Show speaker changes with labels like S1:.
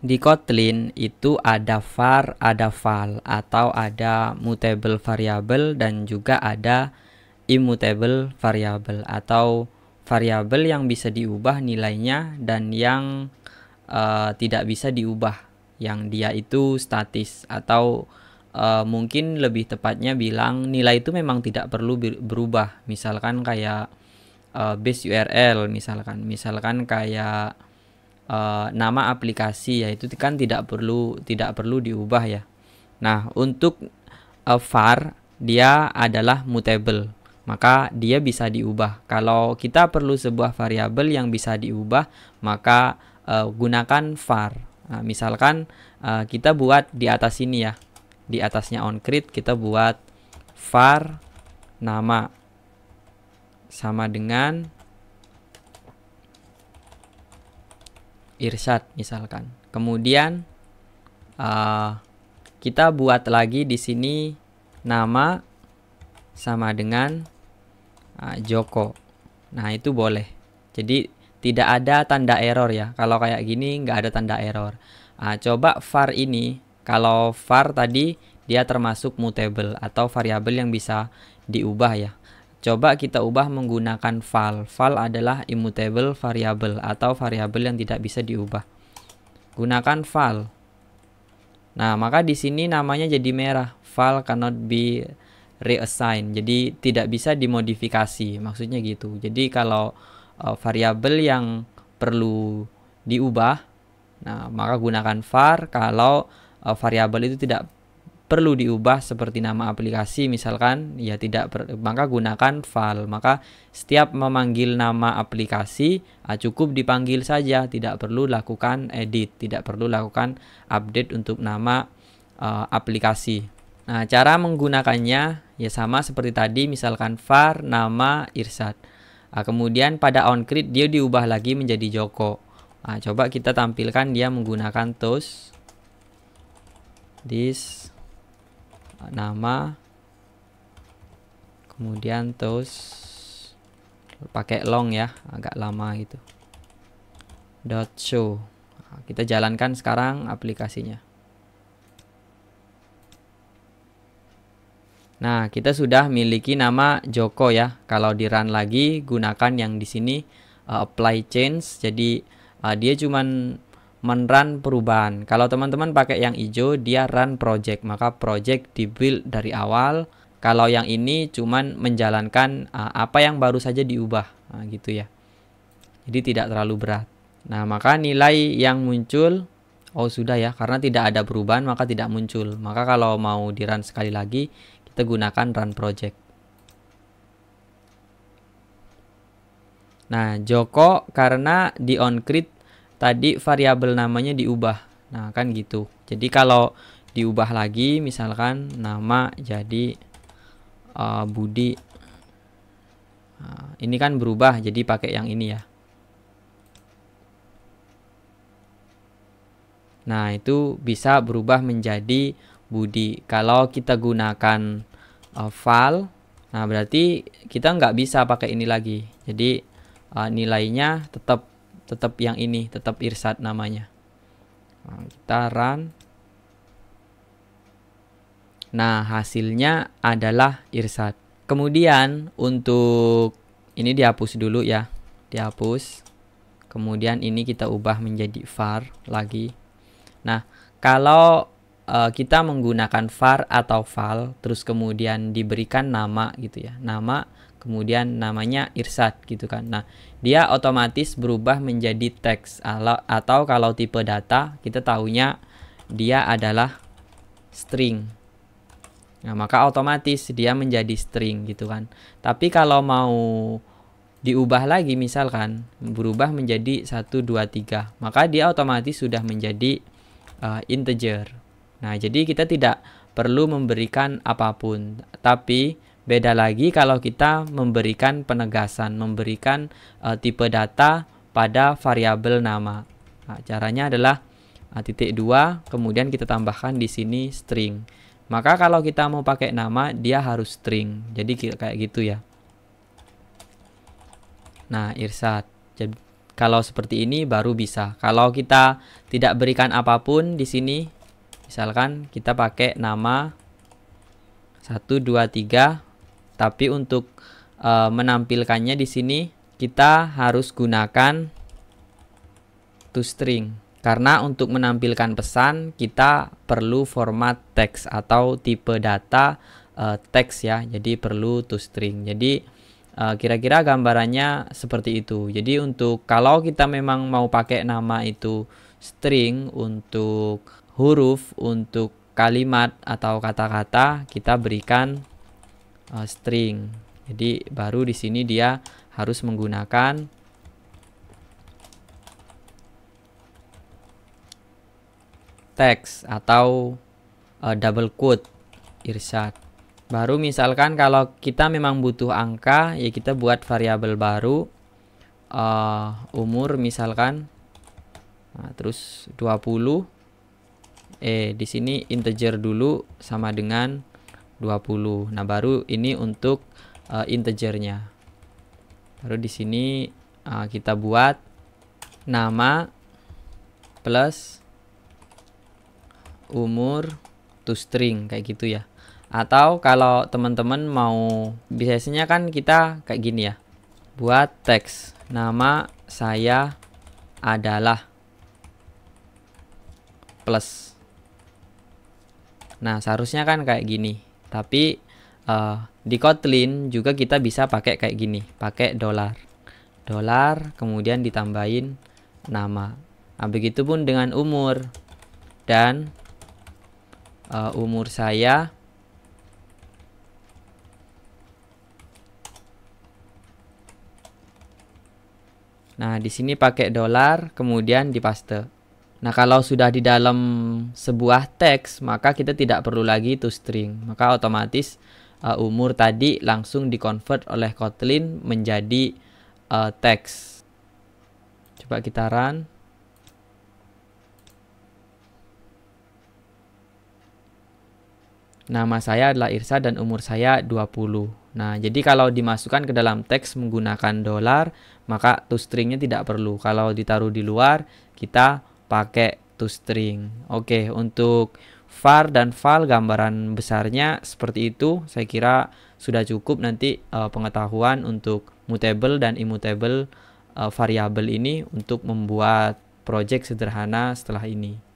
S1: Di Kotlin itu ada var, ada val atau ada mutable variable dan juga ada immutable variable atau variabel yang bisa diubah nilainya dan yang uh, tidak bisa diubah yang dia itu statis atau uh, mungkin lebih tepatnya bilang nilai itu memang tidak perlu berubah misalkan kayak uh, base URL misalkan misalkan kayak Eh, nama aplikasi ya itu kan tidak perlu tidak perlu diubah ya. Nah, untuk uh, var dia adalah mutable. Maka dia bisa diubah. Kalau kita perlu sebuah variabel yang bisa diubah, maka uh, gunakan var. Nah, misalkan uh, kita buat di atas ini ya. Di atasnya on create kita buat var nama sama dengan irsyad misalkan. Kemudian uh, kita buat lagi di sini nama sama dengan uh, Joko. Nah, itu boleh. Jadi tidak ada tanda error ya. Kalau kayak gini nggak ada tanda error. Uh, coba var ini, kalau var tadi dia termasuk mutable atau variabel yang bisa diubah ya. Coba kita ubah menggunakan val. Val adalah immutable variable atau variabel yang tidak bisa diubah. Gunakan val. Nah, maka di sini namanya jadi merah. Val cannot be reassign. Jadi tidak bisa dimodifikasi. Maksudnya gitu. Jadi kalau uh, eh, variabel yang perlu diubah, nah maka gunakan var kalau uh, eh, variabel itu tidak perlu diubah seperti nama aplikasi misalkan ya tidak ber, maka gunakan file maka setiap memanggil nama aplikasi ah, cukup dipanggil saja tidak perlu lakukan edit tidak perlu lakukan update untuk nama uh, aplikasi nah cara menggunakannya ya sama seperti tadi misalkan var nama irsat nah, kemudian pada on create dia diubah lagi menjadi joko nah, coba kita tampilkan dia menggunakan toast this nama kemudian terus pakai long ya agak lama gitu dot show nah, kita jalankan sekarang aplikasinya Nah, kita sudah miliki nama Joko ya. Kalau di run lagi, gunakan yang di sini uh, apply change. Jadi uh, dia cuman men perubahan. Kalau teman-teman pakai yang hijau, dia run project, maka project dibuild dari awal. Kalau yang ini cuman menjalankan uh, apa yang baru saja diubah, nah, gitu ya. Jadi tidak terlalu berat. Nah, maka nilai yang muncul oh sudah ya, karena tidak ada perubahan maka tidak muncul. Maka kalau mau di-run sekali lagi, kita gunakan run project. Nah, Joko karena di on-grid tadi variabel namanya diubah. Nah, kan gitu. Jadi kalau diubah lagi misalkan nama jadi uh, Budi. Nah, ini kan berubah jadi pakai yang ini ya. Nah, itu bisa berubah menjadi Budi. Kalau kita gunakan uh, eh, file, nah berarti kita nggak bisa pakai ini lagi. Jadi uh, nilainya tetap tetap yang ini tetap irsat namanya nah, kita run nah hasilnya adalah irsat kemudian untuk ini dihapus dulu ya dihapus kemudian ini kita ubah menjadi var lagi nah kalau Eh, kita menggunakan var atau val terus kemudian diberikan nama gitu ya nama kemudian namanya irsat gitu kan nah dia otomatis berubah menjadi teks atau kalau tipe data kita tahunya dia adalah string nah maka otomatis dia menjadi string gitu kan tapi kalau mau diubah lagi misalkan berubah menjadi 1 2 3 maka dia otomatis sudah menjadi uh, integer Nah, jadi kita tidak perlu memberikan apapun, tapi beda lagi kalau kita memberikan penegasan, memberikan uh, tipe data pada variabel nama. Nah, caranya adalah uh, titik dua, kemudian kita tambahkan di sini string. Maka kalau kita mau pakai nama, dia harus string. Jadi kayak gitu ya. Nah, irsat. kalau seperti ini baru bisa. Kalau kita tidak berikan apapun di sini, misalkan kita pakai nama 123 tapi untuk e, menampilkannya di sini kita harus gunakan string karena untuk menampilkan pesan kita perlu format teks atau tipe data e, teks ya jadi perlu string. jadi eh, kira-kira e, gambarannya seperti itu jadi untuk kalau kita memang mau pakai nama itu string untuk huruf untuk kalimat atau kata-kata kita berikan uh, string. Jadi baru di sini dia harus menggunakan teks atau uh, double quote irsyad. Baru misalkan kalau kita memang butuh angka ya kita buat variabel baru uh, umur misalkan nah, terus 20 eh di sini integer dulu sama dengan 20. Nah, baru ini untuk uh, integernya. Baru di sini uh, kita buat nama plus umur to string kayak gitu ya. Atau kalau teman-teman mau biasanya kan kita kayak gini ya. Buat teks nama saya adalah plus Nah, seharusnya kan kayak gini. Tapi uh, di Kotlin juga kita bisa pakai kayak gini, pakai dolar. Dolar kemudian ditambahin nama. Nah, pun dengan umur. Dan uh, umur saya Nah, di sini pakai dolar kemudian dipaste. Nah, kalau sudah di dalam sebuah teks, maka kita tidak perlu lagi to string. Maka otomatis uh, umur tadi langsung di-convert oleh Kotlin menjadi uh, teks. Coba kita run. Nama saya adalah Irsa dan umur saya 20. Nah, jadi kalau dimasukkan ke dalam teks menggunakan dolar, maka to stringnya tidak perlu. Kalau ditaruh di luar, kita pakai string. Oke, untuk var dan val gambaran besarnya seperti itu. Saya kira sudah cukup nanti uh, pengetahuan untuk mutable dan immutable uh, variabel ini untuk membuat project sederhana setelah ini.